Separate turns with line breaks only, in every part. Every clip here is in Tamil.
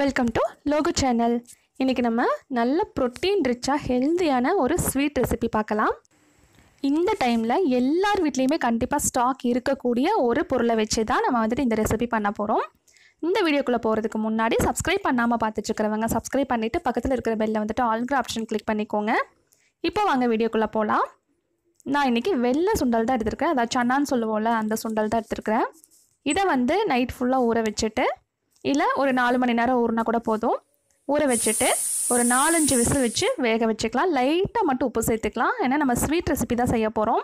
வெல்கம் டு லோகோ சேனல் இன்றைக்கி நம்ம நல்ல ப்ரோட்டீன் ரிச்சாக ஹெல்த்தியான ஒரு ஸ்வீட் ரெசிபி பார்க்கலாம் இந்த டைமில் எல்லார் வீட்லேயுமே கண்டிப்பாக ஸ்டாக் இருக்கக்கூடிய ஒரு பொருளை வச்சு தான் நம்ம வந்துட்டு இந்த ரெசிபி பண்ண போகிறோம் இந்த வீடியோக்குள்ளே போகிறதுக்கு முன்னாடி சப்ஸ்கிரைப் பண்ணாமல் பார்த்துட்டுருக்கிறவங்க சப்ஸ்கிரைப் பண்ணிவிட்டு பக்கத்தில் இருக்கிற பெல்லில் வந்துட்டு ஆல்கிற ஆப்ஷன் கிளிக் பண்ணிக்கோங்க இப்போ வாங்க வீடியோக்குள்ளே போகலாம் நான் இன்றைக்கி வெள்ளை சுண்டல் தான் எடுத்துருக்கேன் அதாவது சன்னான்னு சொல்லுவோம்ல அந்த சுண்டல் தான் எடுத்துருக்கிறேன் இதை வந்து நைட் ஃபுல்லாக ஊற வச்சுட்டு இல்லை ஒரு நாலு மணி நேரம் ஊறினா கூட போதும் ஊற வச்சுட்டு ஒரு நாலஞ்சு விசில் வச்சு வேக வச்சுக்கலாம் லைட்டாக மட்டும் உப்பு சேர்த்துக்கலாம் ஏன்னா நம்ம ஸ்வீட் ரெசிபி தான் செய்ய போகிறோம்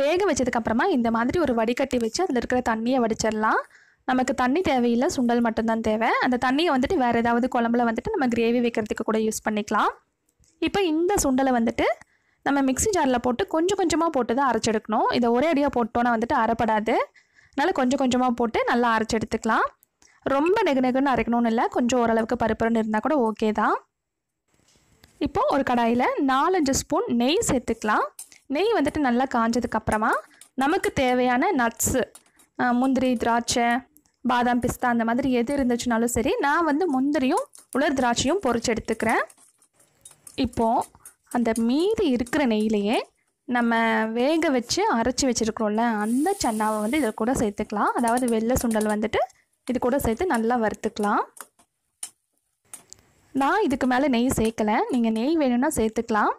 வேக வச்சதுக்கப்புறமா இந்த மாதிரி ஒரு வடிகட்டி வச்சு அதில் இருக்கிற தண்ணியை வடிச்சிடலாம் நமக்கு தண்ணி தேவையில்லை சுண்டல் மட்டும்தான் தேவை அந்த தண்ணியை வந்துட்டு வேறு ஏதாவது குழம்புல வந்துட்டு நம்ம கிரேவி வைக்கிறதுக்கு கூட யூஸ் பண்ணிக்கலாம் இப்போ இந்த சுண்டலை வந்துட்டு நம்ம மிக்ஸி ஜாரில் போட்டு கொஞ்சம் கொஞ்சமாக போட்டு தான் அரைச்செடுக்கணும் இதை ஒரே அடியாக போட்டோன்னா வந்துட்டு அரைப்படாது அதனால் கொஞ்சம் கொஞ்சமாக போட்டு நல்லா அரைச்செடுத்துக்கலாம் ரொம்ப நெகுநெகுன்னு அரைக்கணும்னு இல்லை கொஞ்சம் ஓரளவுக்கு பருப்புன்னு இருந்தால் கூட ஓகே தான் இப்போது ஒரு கடாயில் நாலஞ்சு ஸ்பூன் நெய் சேர்த்துக்கலாம் நெய் வந்துட்டு நல்லா காஞ்சதுக்கப்புறமா நமக்கு தேவையான நட்ஸு முந்திரி திராட்சை பாதாம் பிஸ்தா அந்த மாதிரி எது இருந்துச்சுனாலும் சரி நான் வந்து முந்திரியும் உலர் திராட்சையும் பொறிச்சு எடுத்துக்கிறேன் இப்போது அந்த மீதி இருக்கிற நெய்லையே நம்ம வேக வச்சு அரைச்சி வச்சுருக்குறோம்ல அந்த சன்னாவை வந்து இதில் கூட சேர்த்துக்கலாம் அதாவது வெள்ளை சுண்டல் வந்துட்டு இது கூட சேர்த்து நல்லா வறுத்துக்கலாம் நான் இதுக்கு மேலே நெய் சேர்க்கலை நீங்கள் நெய் வேணும்னா சேர்த்துக்கலாம்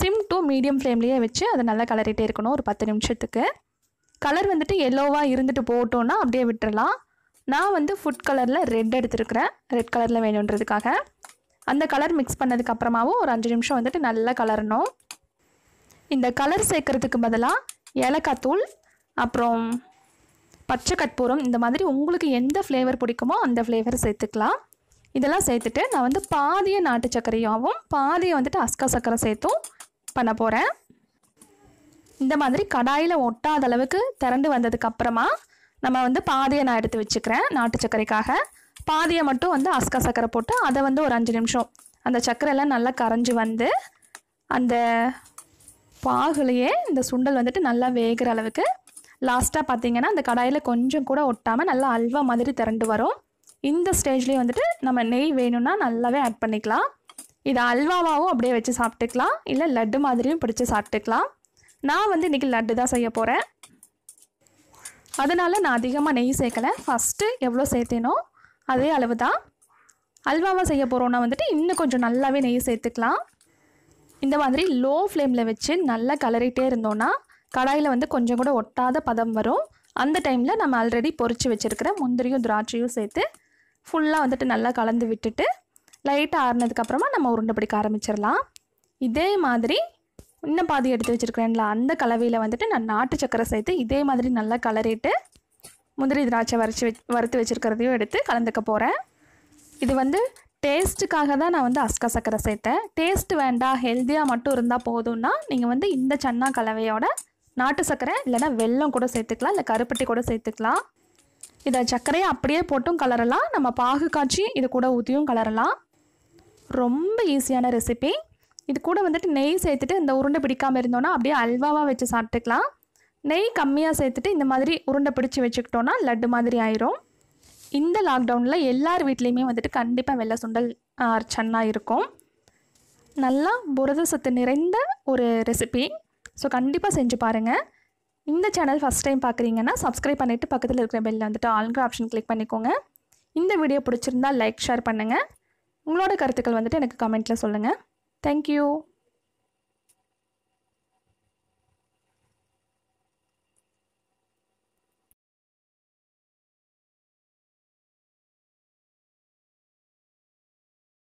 சிம் டு மீடியம் ஃப்ளேம்லேயே வச்சு அதை நல்லா கலரிட்டே இருக்கணும் ஒரு பத்து நிமிஷத்துக்கு கலர் வந்துட்டு எல்லோவாக இருந்துட்டு போட்டோன்னா அப்படியே விட்டுறலாம் நான் வந்து ஃபுட் கலரில் ரெட் எடுத்துருக்குறேன் ரெட் கலரில் வேணுன்றதுக்காக அந்த கலர் மிக்ஸ் பண்ணதுக்கப்புறமாவும் ஒரு அஞ்சு நிமிஷம் வந்துட்டு நல்லா கலரணும் இந்த கலர் சேர்க்கறதுக்கு பதிலாக ஏலக்காய் தூள் அப்புறம் பச்சை கற்பூரம் இந்த மாதிரி உங்களுக்கு எந்த ஃப்ளேவர் பிடிக்குமோ அந்த ஃப்ளேவர் சேர்த்துக்கலாம் இதெல்லாம் சேர்த்துட்டு நான் வந்து பாதியை நாட்டு சர்க்கரையாகவும் பாதியை வந்துட்டு அஸ்கா சர்க்கரை சேர்த்தும் பண்ண போகிறேன் இந்த மாதிரி கடாயில் ஒட்டாத அளவுக்கு திரண்டு வந்ததுக்கப்புறமா நம்ம வந்து பாதியை நான் எடுத்து வச்சுக்கிறேன் நாட்டு சர்க்கரைக்காக பாதியை மட்டும் வந்து அஸ்கா சர்க்கரை போட்டு அதை வந்து ஒரு அஞ்சு நிமிஷம் அந்த சர்க்கரையெல்லாம் நல்லா கரைஞ்சி வந்து அந்த பாகுலையே இந்த சுண்டல் வந்துட்டு நல்லா வேகிற அளவுக்கு லாஸ்ட்டாக பார்த்தீங்கன்னா அந்த கடாயில் கொஞ்சம் கூட ஒட்டாமல் நல்லா அல்வா மாதிரி திரண்டு வரும் இந்த ஸ்டேஜ்லேயும் வந்துட்டு நம்ம நெய் வேணும்னா நல்லாவே ஆட் பண்ணிக்கலாம் இதை அல்வாவாகவும் அப்படியே வச்சு சாப்பிட்டுக்கலாம் இல்லை லட்டு மாதிரியும் பிடிச்சி சாப்பிட்டுக்கலாம் நான் வந்து இன்றைக்கி லட்டு தான் செய்ய போகிறேன் அதனால் நான் அதிகமாக நெய் சேர்க்கலை ஃபஸ்ட்டு எவ்வளோ சேர்த்தேனோ அதே அளவு தான் அல்வாவாக செய்ய போகிறோன்னா வந்துட்டு இன்னும் கொஞ்சம் நல்லாவே நெய் சேர்த்துக்கலாம் இந்த மாதிரி லோ ஃப்ளேமில் வச்சு நல்லா கலரிட்டே இருந்தோன்னா கடாயில் வந்து கொஞ்சம் கூட ஒட்டாத பதம் வரும் அந்த டைமில் நம்ம ஆல்ரெடி பொறிச்சு வச்சுருக்கிற முந்திரியும் திராட்சையும் சேர்த்து ஃபுல்லாக வந்துட்டு நல்லா கலந்து விட்டுட்டு லைட்டாக ஆறுனதுக்கப்புறமா நம்ம உருண்டை பிடிக்க ஆரம்பிச்சிடலாம் இதே மாதிரி இன்னும் பாதி எடுத்து வச்சுருக்கிறேன்ல அந்த கலவையில் வந்துட்டு நான் நாட்டு சக்கரை சேர்த்து இதே மாதிரி நல்லா கலரிட்டு முந்திரி திராட்சை வரைச்சி வச் வறுத்து வச்சுருக்கிறதையும் எடுத்து கலந்துக்க போகிறேன் இது வந்து டேஸ்ட்டுக்காக தான் நான் வந்து அஸ்கா சக்கரை சேர்த்தேன் டேஸ்ட்டு வேண்டாம் ஹெல்த்தியாக மட்டும் இருந்தால் போதும்னா நீங்கள் வந்து இந்த சன்னா கலவையோட நாட்டு சர்க்கரை இல்லைனா வெல்லம் கூட சேர்த்துக்கலாம் இல்லை கருப்பட்டி கூட சேர்த்துக்கலாம் இதை சர்க்கரையை அப்படியே போட்டும் கலரலாம் நம்ம பாகு காய்ச்சி இது கூட ஊற்றியும் கலரலாம் ரொம்ப ஈஸியான ரெசிபி இது கூட வந்துட்டு நெய் சேர்த்துட்டு இந்த உருண்டை பிடிக்காமல் இருந்தோன்னா அப்படியே அல்வாவாக வச்சு சாப்பிட்டுக்கலாம் நெய் கம்மியாக சேர்த்துட்டு இந்த மாதிரி உருண்டை பிடிச்சி வச்சுக்கிட்டோன்னா லட்டு மாதிரி ஆயிரும் இந்த லாக்டவுனில் எல்லார் வீட்லேயுமே வந்துட்டு கண்டிப்பாக வெள்ளை சுண்டல் சன்னாக இருக்கும் நல்லா புரத சத்து நிறைந்த ஒரு ரெசிபி ஸோ கண்டிப்பாக செஞ்சு பாருங்கள் இந்த சேனல் ஃபஸ்ட் டைம் பார்க்குறீங்கன்னா சப்ஸ்கிரைப் பண்ணிவிட்டு பக்கத்தில் இருக்கிற பெல்லில் வந்துட்டு ஆளுங்கிற ஆப்ஷன் கிளிக் பண்ணிக்கோங்க இந்த வீடியோ பிடிச்சிருந்தால் லைக் ஷேர் பண்ணுங்கள் உங்களோட கருத்துக்கள் வந்துட்டு எனக்கு கமெண்ட்டில் சொல்லுங்கள் தேங்க்யூ